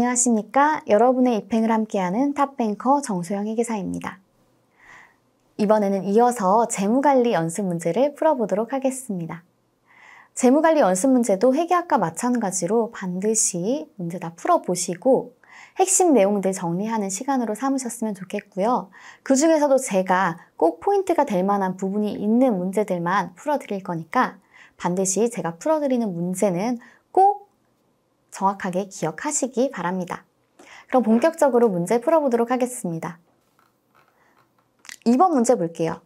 안녕하십니까. 여러분의 입행을 함께하는 탑뱅커 정소영의 기사입니다. 이번에는 이어서 재무관리 연습 문제를 풀어보도록 하겠습니다. 재무관리 연습 문제도 회계학과 마찬가지로 반드시 문제 다 풀어보시고 핵심 내용들 정리하는 시간으로 삼으셨으면 좋겠고요. 그 중에서도 제가 꼭 포인트가 될 만한 부분이 있는 문제들만 풀어드릴 거니까 반드시 제가 풀어드리는 문제는 꼭 정확하게 기억하시기 바랍니다. 그럼 본격적으로 문제 풀어보도록 하겠습니다. 2번 문제 볼게요.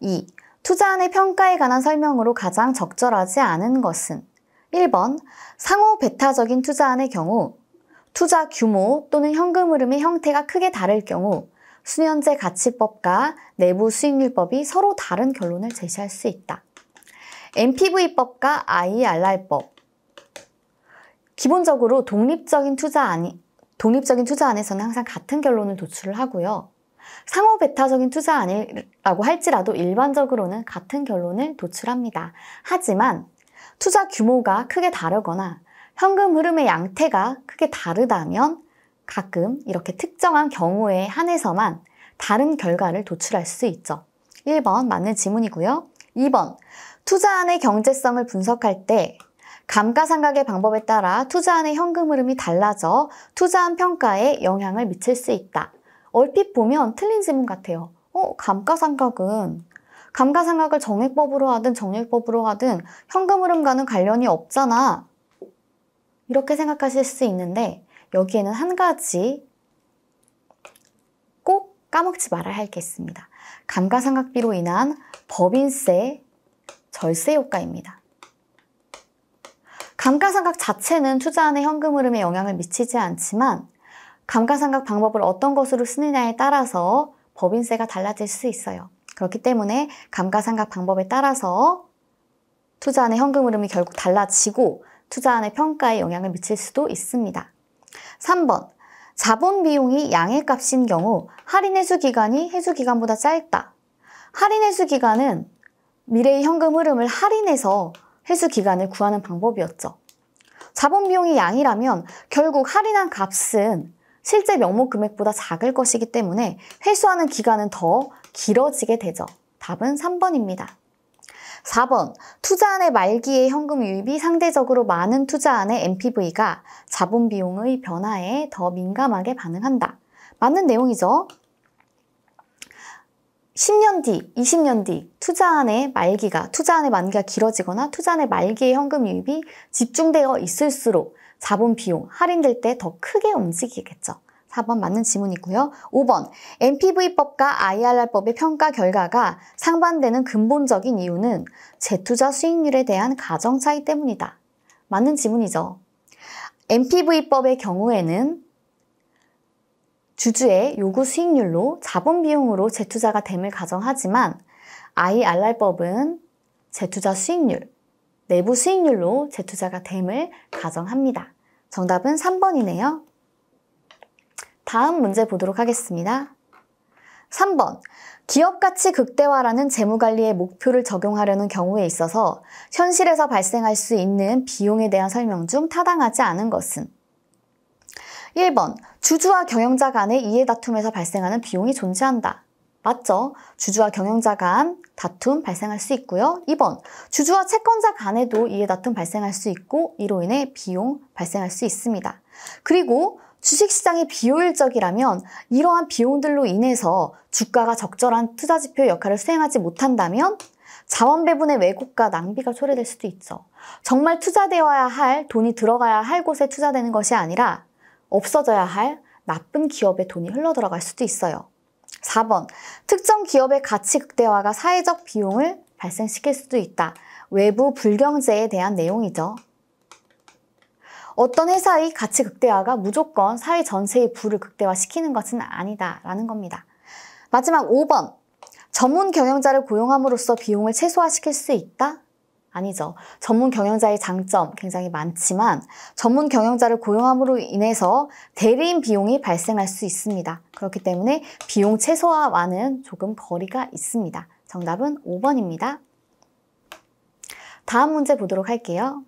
2. 투자안의 평가에 관한 설명으로 가장 적절하지 않은 것은 1번 상호 배타적인 투자안의 경우 투자 규모 또는 현금 흐름의 형태가 크게 다를 경우 수년제 가치법과 내부 수익률법이 서로 다른 결론을 제시할 수 있다. MPV법과 IRR법, 기본적으로 독립적인 투자 아니, 독립적인 투자 안에서는 항상 같은 결론을 도출을 하고요. 상호 배타적인 투자 아니라고 할지라도 일반적으로는 같은 결론을 도출합니다. 하지만 투자 규모가 크게 다르거나 현금 흐름의 양태가 크게 다르다면 가끔 이렇게 특정한 경우에 한해서만 다른 결과를 도출할 수 있죠. 1번 맞는 지문이고요. 2번 투자안의 경제성을 분석할 때 감가상각의 방법에 따라 투자하는 현금 흐름이 달라져 투자한 평가에 영향을 미칠 수 있다. 얼핏 보면 틀린 질문 같아요. 어, 감가상각은 감가상각을 정액법으로 하든 정액법으로 하든 현금 흐름과는 관련이 없잖아. 이렇게 생각하실 수 있는데 여기에는 한 가지 꼭 까먹지 말아야 할 게 있습니다. 감가상각비로 인한 법인세 절세 효과입니다. 감가상각 자체는 투자 안의 현금 흐름에 영향을 미치지 않지만 감가상각 방법을 어떤 것으로 쓰느냐에 따라서 법인세가 달라질 수 있어요. 그렇기 때문에 감가상각 방법에 따라서 투자 안의 현금 흐름이 결국 달라지고 투자 안의 평가에 영향을 미칠 수도 있습니다. 3번. 자본 비용이 양액값인 경우 할인 해수 기간이 해수 기간보다 짧다. 할인 해수 기간은 미래의 현금 흐름을 할인해서 회수 기간을 구하는 방법이었죠. 자본 비용이 양이라면 결국 할인한 값은 실제 명목 금액보다 작을 것이기 때문에 회수하는 기간은 더 길어지게 되죠. 답은 3번입니다. 4번, 투자안의 말기에 현금 유입이 상대적으로 많은 투자안의 NPV가 자본 비용의 변화에 더 민감하게 반응한다. 맞는 내용이죠. 10년 뒤, 20년 뒤 투자안의 말기가, 투자안의 만기가 길어지거나 투자안의 말기의 현금 유입이 집중되어 있을수록 자본 비용, 할인될 때 더 크게 움직이겠죠. 4번 맞는 지문이고요. 5번 NPV법과 IRR법의 평가 결과가 상반되는 근본적인 이유는 재투자 수익률에 대한 가정 차이 때문이다. 맞는 지문이죠. NPV법의 경우에는 주주의 요구 수익률로 자본 비용으로 재투자가 됨을 가정하지만 IRR법은 재투자 수익률, 내부 수익률로 재투자가 됨을 가정합니다. 정답은 3번이네요. 다음 문제 보도록 하겠습니다. 3번, 기업가치 극대화라는 재무관리의 목표를 적용하려는 경우에 있어서 현실에서 발생할 수 있는 비용에 대한 설명 중 타당하지 않은 것은 1번 주주와 경영자 간의 이해 다툼에서 발생하는 비용이 존재한다. 맞죠? 주주와 경영자 간 다툼 발생할 수 있고요. 2번, 주주와 채권자 간에도 이해 다툼 발생할 수 있고 이로 인해 비용 발생할 수 있습니다. 그리고 주식시장이 비효율적이라면 이러한 비용들로 인해서 주가가 적절한 투자지표 역할을 수행하지 못한다면 자원 배분의 왜곡과 낭비가 초래될 수도 있죠. 정말 투자되어야 할 돈이 들어가야 할 곳에 투자되는 것이 아니라 없어져야 할 나쁜 기업의 돈이 흘러들어갈 수도 있어요. 4번, 특정 기업의 가치 극대화가 사회적 비용을 발생시킬 수도 있다. 외부 불경제에 대한 내용이죠. 어떤 회사의 가치 극대화가 무조건 사회 전체의 부를 극대화시키는 것은 아니다라는 겁니다. 마지막 5번, 전문 경영자를 고용함으로써 비용을 최소화시킬 수 있다? 아니죠. 전문 경영자의 장점 굉장히 많지만 전문 경영자를 고용함으로 인해서 대리인 비용이 발생할 수 있습니다. 그렇기 때문에 비용 최소화와는 조금 거리가 있습니다. 정답은 5번입니다. 다음 문제 보도록 할게요.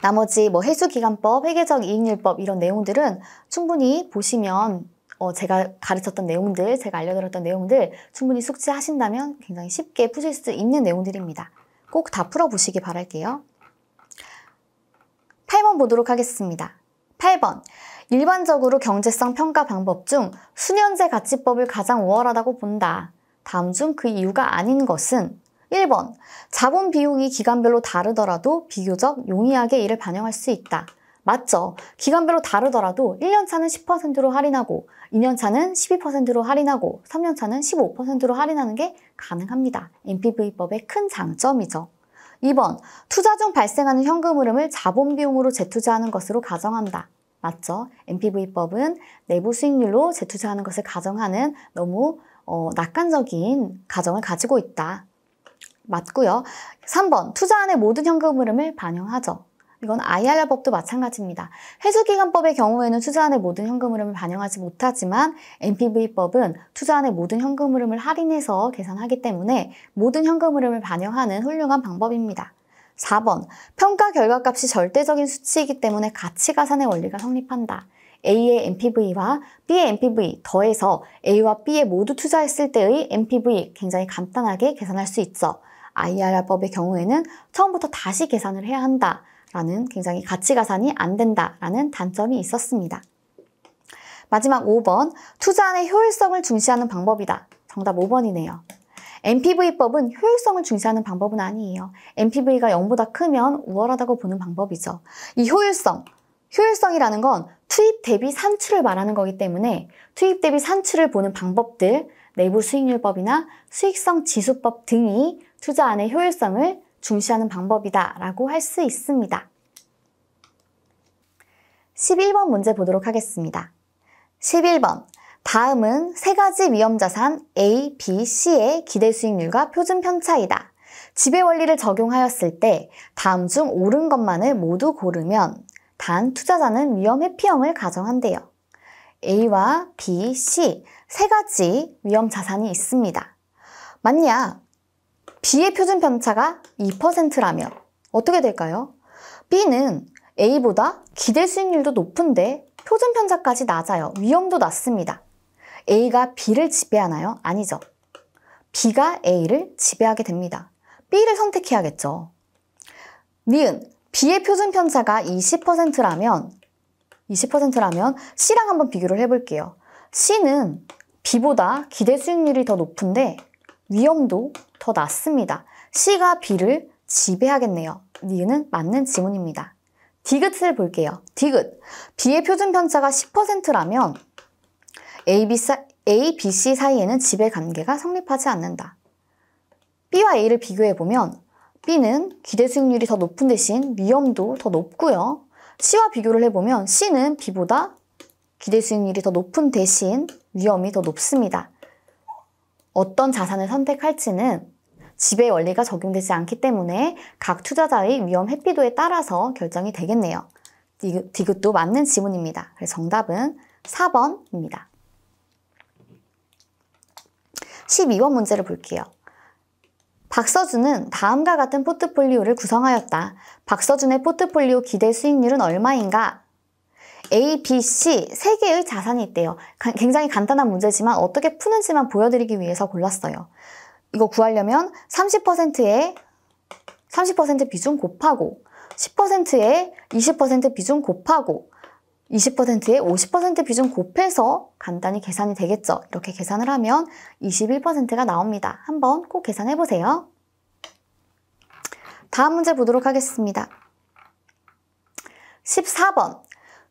나머지 뭐 해수기간법, 회계적 이익률법 이런 내용들은 충분히 보시면 어, 제가 가르쳤던 내용들, 제가 알려드렸던 내용들 충분히 숙지하신다면 굉장히 쉽게 푸실 수 있는 내용들입니다. 꼭 다 풀어보시기 바랄게요. 8번 보도록 하겠습니다. 8번. 일반적으로 경제성 평가 방법 중 수년제 가치법을 가장 우월하다고 본다. 다음 중 그 이유가 아닌 것은 1번. 자본 비용이 기간별로 다르더라도 비교적 용이하게 이를 반영할 수 있다. 맞죠. 기간별로 다르더라도 1년차는 10%로 할인하고 2년차는 12%로 할인하고 3년차는 15%로 할인하는 게 가능합니다. MPV법의 큰 장점이죠. 2번, 투자 중 발생하는 현금 흐름을 자본 비용으로 재투자하는 것으로 가정한다. 맞죠? MPV법은 내부 수익률로 재투자하는 것을 가정하는 너무 어, 낙관적인 가정을 가지고 있다. 맞고요. 3번, 투자안의 모든 현금 흐름을 반영하죠. 이건 IR법도 마찬가지입니다. 해수기간법의 경우에는 투자안의 모든 현금 흐름을 반영하지 못하지만 NPV법은 투자안의 모든 현금 흐름을 할인해서 계산하기 때문에 모든 현금 흐름을 반영하는 훌륭한 방법입니다. 4번, 평가 결과값이 절대적인 수치이기 때문에 가치가산의 원리가 성립한다. A의 NPV와 B의 NPV 더해서 A와 B에 모두 투자했을 때의 NPV 굉장히 간단하게 계산할 수 있죠. IRR법의 경우에는 처음부터 다시 계산을 해야 한다. 라는 굉장히 가치가 산이 안 된다라는 단점이 있었습니다. 마지막 5번, 투자안의 효율성을 중시하는 방법이다. 정답 5번이네요. MPV법은 효율성을 중시하는 방법은 아니에요. MPV가 0보다 크면 우월하다고 보는 방법이죠. 이 효율성, 효율성이라는 건 투입 대비 산출을 말하는 거기 때문에 투입 대비 산출을 보는 방법들, 내부 수익률법이나 수익성 지수법 등이 투자안의 효율성을 중시하는 방법이다라고 할 수 있습니다. 11번 문제 보도록 하겠습니다. 11번. 다음은 세 가지 위험 자산 A, B, C의 기대 수익률과 표준 편차이다. 지배 원리를 적용하였을 때 다음 중 옳은 것만을 모두 고르면 단 투자자는 위험 회피형을 가정한대요. A와 B, C 세 가지 위험 자산이 있습니다. 만약 B의 표준 편차가 2%라면 어떻게 될까요? B는 A보다 기대 수익률도 높은데 표준 편차까지 낮아요. 위험도 낮습니다. A가 B를 지배하나요? 아니죠. B가 A를 지배하게 됩니다. B를 선택해야겠죠. 니은 B의 표준 편차가 20%라면 20%라면 C랑 한번 비교를 해볼게요. C는 B보다 기대 수익률이 더 높은데 위험도 더 낫습니다. C가 B를 지배하겠네요. 니은 은 맞는 지문입니다. 디귿을 볼게요. 디귿. B의 표준 편차가 10%라면 A, B, A, B, C 사이에는 지배 관계가 성립하지 않는다. B와 A를 비교해보면 B는 기대 수익률이 더 높은 대신 위험도 더 높고요. C와 비교를 해보면 C는 B보다 기대 수익률이 더 높은 대신 위험이 더 높습니다. 어떤 자산을 선택할지는 지배 원리가 적용되지 않기 때문에 각 투자자의 위험 회피도에 따라서 결정이 되겠네요. 디귿도 맞는 지문입니다. 그래서 정답은 4번입니다. 12번 문제를 볼게요. 박서준은 다음과 같은 포트폴리오를 구성하였다. 박서준의 포트폴리오 기대 수익률은 얼마인가? A, B, C 세 개의 자산이 있대요. 굉장히 간단한 문제지만 어떻게 푸는지만 보여드리기 위해서 골랐어요. 이거 구하려면 30%의 30% 비중 곱하고 10%의 20% 비중 곱하고 20%에 50% 비중 곱해서 간단히 계산이 되겠죠. 이렇게 계산을 하면 21%가 나옵니다. 한번 꼭 계산해 보세요. 다음 문제 보도록 하겠습니다. 14번.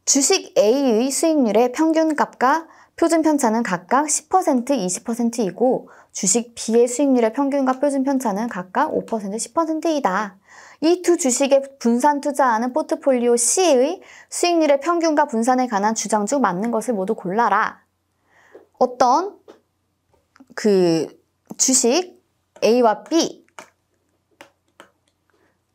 주식 A의 수익률의 평균 값과 표준 편차는 각각 10%, 20%이고 주식 B의 수익률의 평균과 표준 편차는 각각 5%, 10%이다. 이 두 주식에 분산 투자하는 포트폴리오 C의 수익률의 평균과 분산에 관한 주장 중 맞는 것을 모두 골라라. 어떤 그 주식 A와 B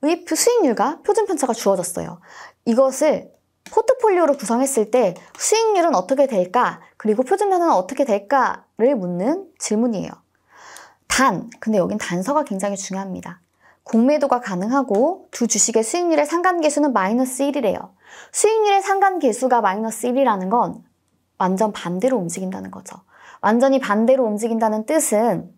의 수익률과 표준 편차가 주어졌어요. 이것을 포트폴리오로 구성했을 때 수익률은 어떻게 될까? 그리고 표준 변화는 어떻게 될까를 묻는 질문이에요. 단, 근데 여긴 단서가 굉장히 중요합니다. 공매도가 가능하고 두 주식의 수익률의 상관계수는 마이너스 1이래요. 수익률의 상관계수가 마이너스 1이라는 건 완전 반대로 움직인다는 거죠. 완전히 반대로 움직인다는 뜻은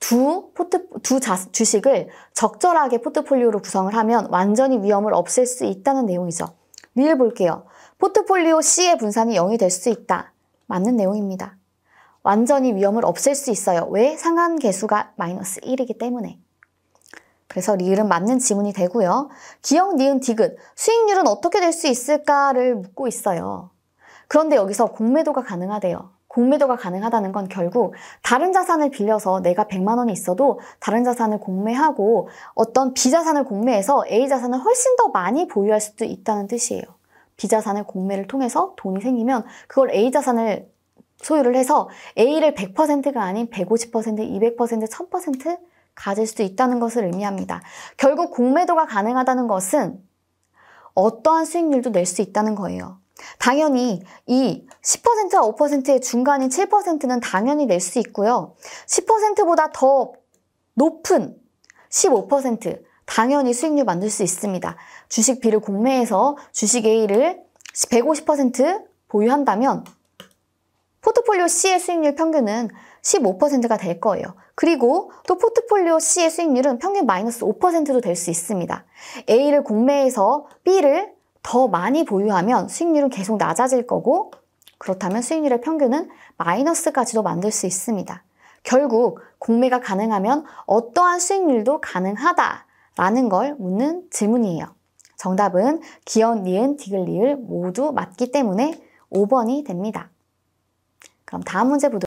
두, 포트, 두 자, 주식을 적절하게 포트폴리오로 구성을 하면 완전히 위험을 없앨 수 있다는 내용이죠. 위를 볼게요. 포트폴리오 C의 분산이 0이 될 수 있다. 맞는 내용입니다. 완전히 위험을 없앨 수 있어요. 왜? 상한 개수가 마이너스 1이기 때문에. 그래서 리을은 맞는 지문이 되고요. 기역, 니은, 디귿, 수익률은 어떻게 될 수 있을까를 묻고 있어요. 그런데 여기서 공매도가 가능하대요. 공매도가 가능하다는 건 결국 다른 자산을 빌려서 내가 100만 원이 있어도 다른 자산을 공매하고 어떤 비 자산을 공매해서 A 자산을 훨씬 더 많이 보유할 수도 있다는 뜻이에요. B 자산의 공매를 통해서 돈이 생기면 그걸 A 자산을 소유를 해서 A를 100%가 아닌 150%, 200%, 1000% 가질 수도 있다는 것을 의미합니다. 결국 공매도가 가능하다는 것은 어떠한 수익률도 낼 수 있다는 거예요. 당연히 이 10%와 5%의 중간인 7%는 당연히 낼 수 있고요. 10%보다 더 높은 15% 당연히 수익률 만들 수 있습니다. 주식 B를 공매해서 주식 A를 150% 보유한다면 포트폴리오 C의 수익률 평균은 15%가 될 거예요. 그리고 또 포트폴리오 C의 수익률은 평균 마이너스 5%도 될 수 있습니다. A를 공매해서 B를 더 많이 보유하면 수익률은 계속 낮아질 거고 그렇다면 수익률의 평균은 마이너스까지도 만들 수 있습니다. 결국 공매가 가능하면 어떠한 수익률도 가능하다라는 걸 묻는 질문이에요. 정답은 기언, 니은, 디귿, 리을 모두 맞기 때문에 5번이 됩니다. 그럼 다음 문제 보도록